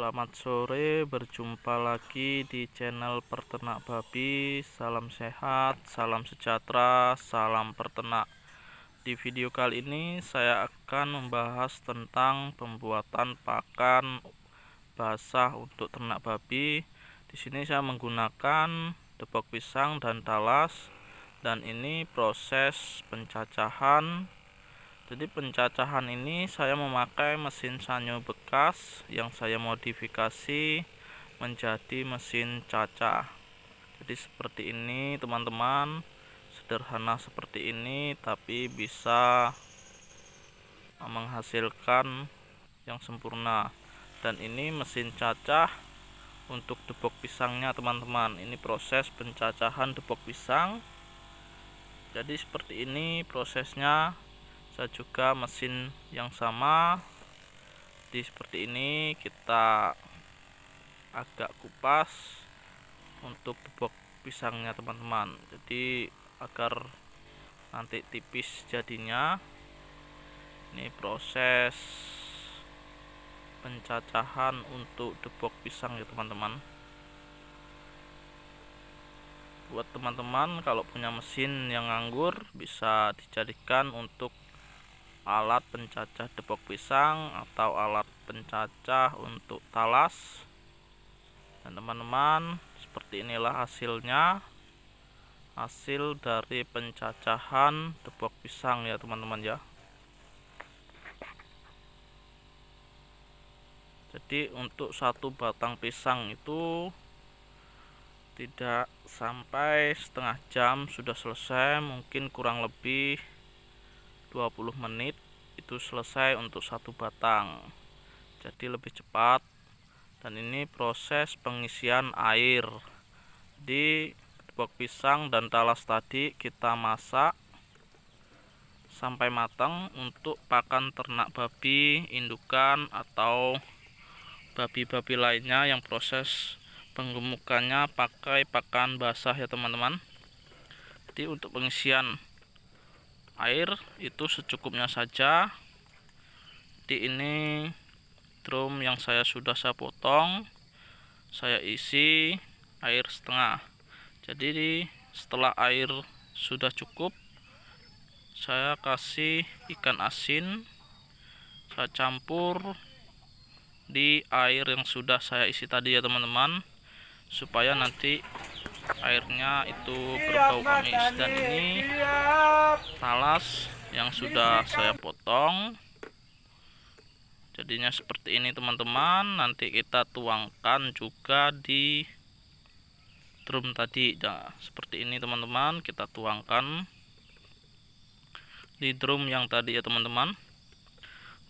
Selamat sore, berjumpa lagi di channel Pertenak Babi. Salam sehat, salam sejahtera, salam pertenak. Di video kali ini saya akan membahas tentang pembuatan pakan basah untuk ternak babi. Di sini saya menggunakan tepuk pisang dan talas dan ini proses pencacahan jadi pencacahan ini saya memakai mesin sanyo bekas yang saya modifikasi menjadi mesin caca. jadi seperti ini teman-teman sederhana seperti ini tapi bisa menghasilkan yang sempurna dan ini mesin cacah untuk debok pisangnya teman-teman ini proses pencacahan debok pisang jadi seperti ini prosesnya bisa juga mesin yang sama di seperti ini kita agak kupas untuk bobok pisangnya teman-teman jadi agar nanti tipis jadinya ini proses pencacahan untuk debok pisang ya teman-teman buat teman-teman kalau punya mesin yang nganggur bisa dijadikan untuk alat pencacah depok pisang atau alat pencacah untuk talas dan teman-teman seperti inilah hasilnya hasil dari pencacahan depok pisang ya teman-teman ya jadi untuk satu batang pisang itu tidak sampai setengah jam sudah selesai mungkin kurang lebih 20 menit itu selesai untuk satu batang jadi lebih cepat dan ini proses pengisian air di buah pisang dan talas tadi kita masak sampai matang untuk pakan ternak babi indukan atau babi-babi lainnya yang proses penggemukannya pakai pakan basah ya teman-teman jadi untuk pengisian air itu secukupnya saja Di ini drum yang saya sudah saya potong saya isi air setengah jadi setelah air sudah cukup saya kasih ikan asin saya campur di air yang sudah saya isi tadi ya teman-teman supaya nanti airnya itu berbau amis dan ini talas yang sudah saya potong jadinya seperti ini teman-teman nanti kita tuangkan juga di drum tadi nah, seperti ini teman-teman kita tuangkan di drum yang tadi ya teman-teman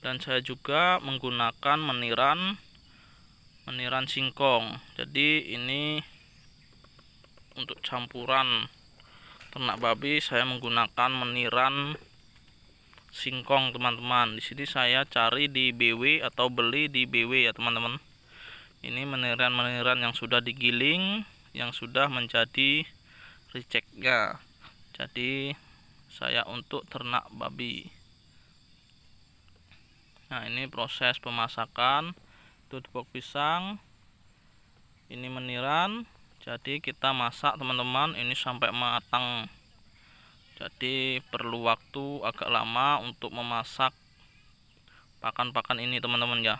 dan saya juga menggunakan meniran meniran singkong jadi ini untuk campuran ternak babi saya menggunakan meniran singkong teman-teman di sini saya cari di BW atau beli di BW ya teman-teman ini meniran-meniran yang sudah digiling yang sudah menjadi rejectnya jadi saya untuk ternak babi nah ini proses pemasakan tutup pisang ini meniran jadi kita masak teman-teman ini sampai matang jadi perlu waktu agak lama untuk memasak pakan-pakan ini teman-teman ya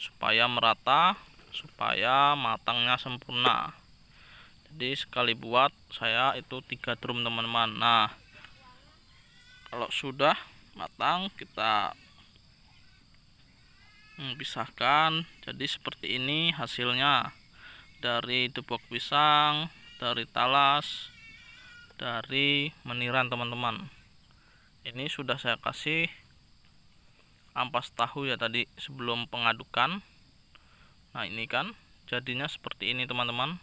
supaya merata supaya matangnya sempurna jadi sekali buat saya itu tiga drum teman-teman nah kalau sudah matang kita hmm, pisahkan jadi seperti ini hasilnya dari dupak pisang dari talas dari meniran teman-teman ini sudah saya kasih ampas tahu ya tadi sebelum pengadukan nah ini kan jadinya seperti ini teman-teman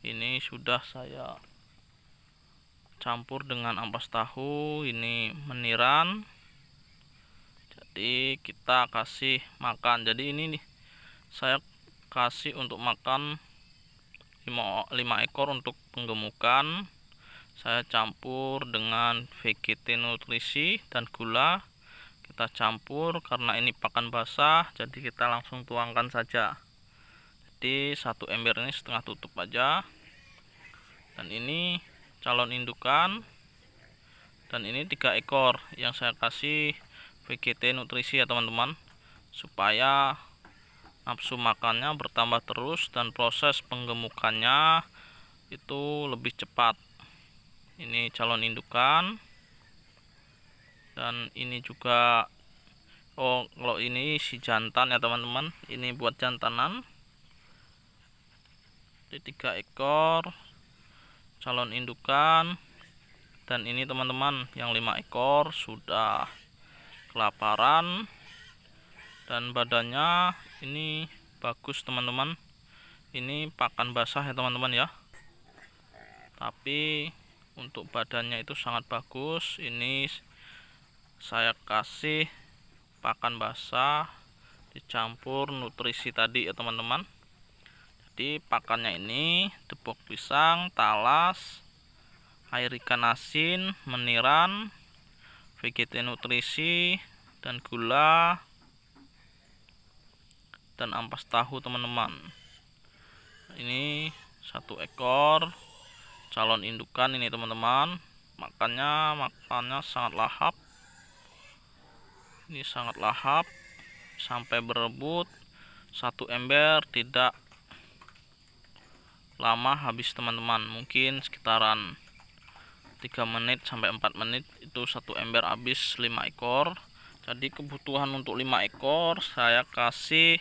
ini sudah saya campur dengan ampas tahu ini meniran jadi kita kasih makan jadi ini nih saya kasih untuk makan 5, 5 ekor untuk penggemukan saya campur dengan VGT nutrisi dan gula kita campur karena ini pakan basah jadi kita langsung tuangkan saja jadi satu ember ini setengah tutup aja dan ini calon indukan dan ini tiga ekor yang saya kasih VGT nutrisi ya teman-teman supaya nafsu makannya bertambah terus dan proses penggemukannya itu lebih cepat ini calon indukan dan ini juga oh kalau ini si jantan ya teman-teman ini buat jantanan di tiga ekor calon indukan dan ini teman-teman yang lima ekor sudah kelaparan dan badannya ini bagus teman-teman ini pakan basah ya teman-teman ya tapi untuk badannya itu sangat bagus ini saya kasih pakan basah dicampur nutrisi tadi ya teman-teman jadi pakannya ini tepuk pisang, talas, air ikan asin, meniran, vegeta nutrisi, dan gula dan ampas tahu teman-teman ini satu ekor calon indukan ini teman-teman makannya makannya sangat lahap ini sangat lahap sampai berebut satu ember tidak lama habis teman-teman mungkin sekitaran 3 menit sampai 4 menit itu satu ember habis 5 ekor jadi kebutuhan untuk 5 ekor saya kasih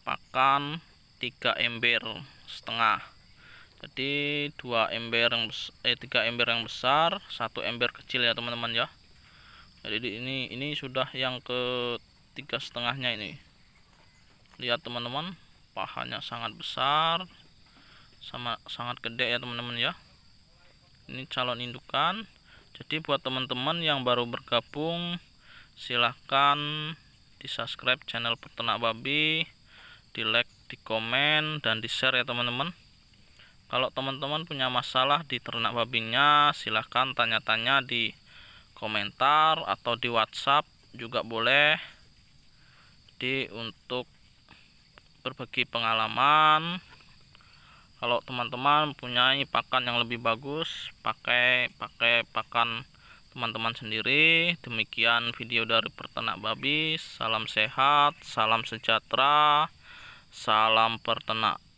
pakan 3 ember setengah jadi 2 ember yang eh tiga ember yang besar satu ember kecil ya teman-teman ya jadi ini ini sudah yang ke tiga setengahnya ini lihat teman-teman pahanya sangat besar sama sangat gede ya teman-teman ya ini calon indukan jadi buat teman-teman yang baru bergabung silahkan di subscribe channel peternak babi di like di komen dan di share ya teman-teman kalau teman-teman punya masalah di ternak babinya silahkan tanya-tanya di komentar atau di whatsapp juga boleh di untuk berbagi pengalaman kalau teman-teman punya pakan yang lebih bagus pakai pakai pakan teman-teman sendiri demikian video dari peternak babi salam sehat salam sejahtera Salam pertenak.